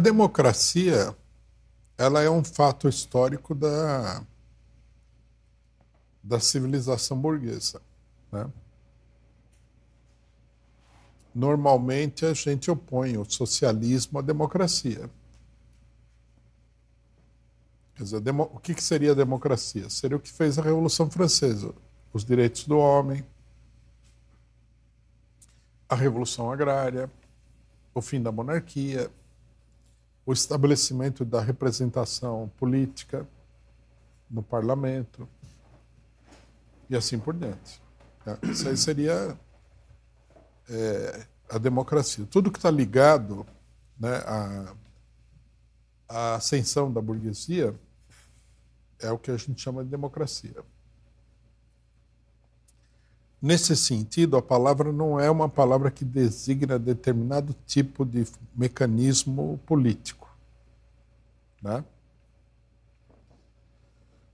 A democracia ela é um fato histórico da, da civilização burguesa. Né? Normalmente a gente opõe o socialismo à democracia. Quer dizer, o que seria a democracia? Seria o que fez a Revolução Francesa: os direitos do homem, a Revolução Agrária, o fim da monarquia o estabelecimento da representação política no parlamento e assim por diante. Né? Isso aí seria é, a democracia. Tudo que está ligado né, à, à ascensão da burguesia é o que a gente chama de democracia. Nesse sentido, a palavra não é uma palavra que designa determinado tipo de mecanismo político. Né?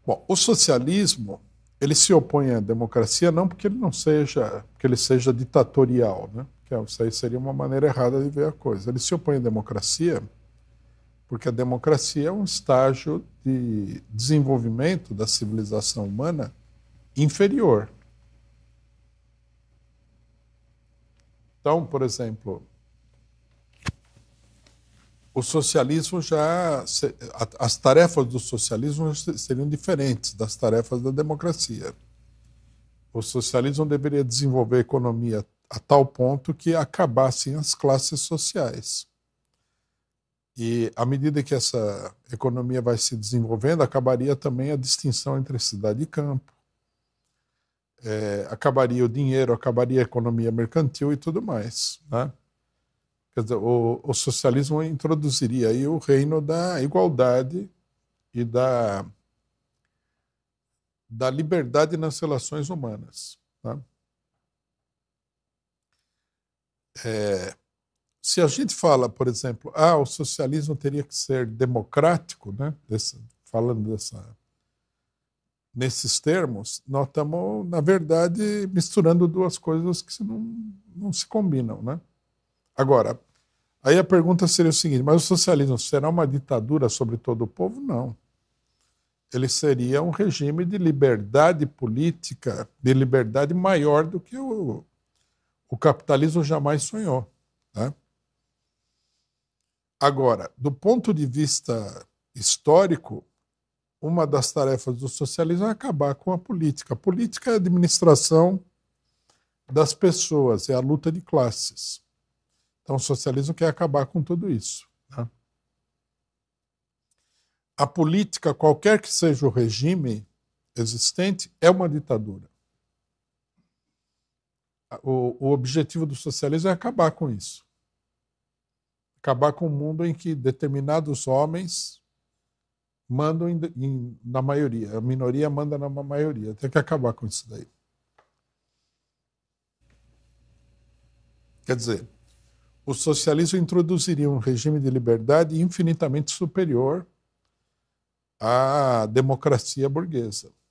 Bom, o socialismo ele se opõe à democracia não porque ele não seja, porque ele seja ditatorial, né? Que é, isso aí seria uma maneira errada de ver a coisa. Ele se opõe à democracia porque a democracia é um estágio de desenvolvimento da civilização humana inferior Então, por exemplo, o socialismo já. As tarefas do socialismo seriam diferentes das tarefas da democracia. O socialismo deveria desenvolver a economia a tal ponto que acabassem as classes sociais. E à medida que essa economia vai se desenvolvendo, acabaria também a distinção entre cidade e campo é, acabaria o dinheiro, acabaria a economia mercantil e tudo mais. Né? Quer dizer, o, o socialismo introduziria aí o reino da igualdade e da, da liberdade nas relações humanas. Né? É, se a gente fala, por exemplo, ah, o socialismo teria que ser democrático, né? Desse, falando dessa nesses termos, nós estamos, na verdade, misturando duas coisas que não, não se combinam. Né? Agora, aí a pergunta seria o seguinte: mas o socialismo será uma ditadura sobre todo o povo? Não. Ele seria um regime de liberdade política, de liberdade maior do que o, o capitalismo jamais sonhou. Né? Agora, do ponto de vista histórico, uma das tarefas do socialismo é acabar com a política. A política é a administração das pessoas, é a luta de classes. Então, o socialismo quer acabar com tudo isso. Né? A política, qualquer que seja o regime existente, é uma ditadura. O, o objetivo do socialismo é acabar com isso acabar com o um mundo em que determinados homens mandam em, em, na maioria, a minoria manda na maioria. Tem que acabar com isso daí. Quer dizer, o socialismo introduziria um regime de liberdade infinitamente superior à democracia burguesa.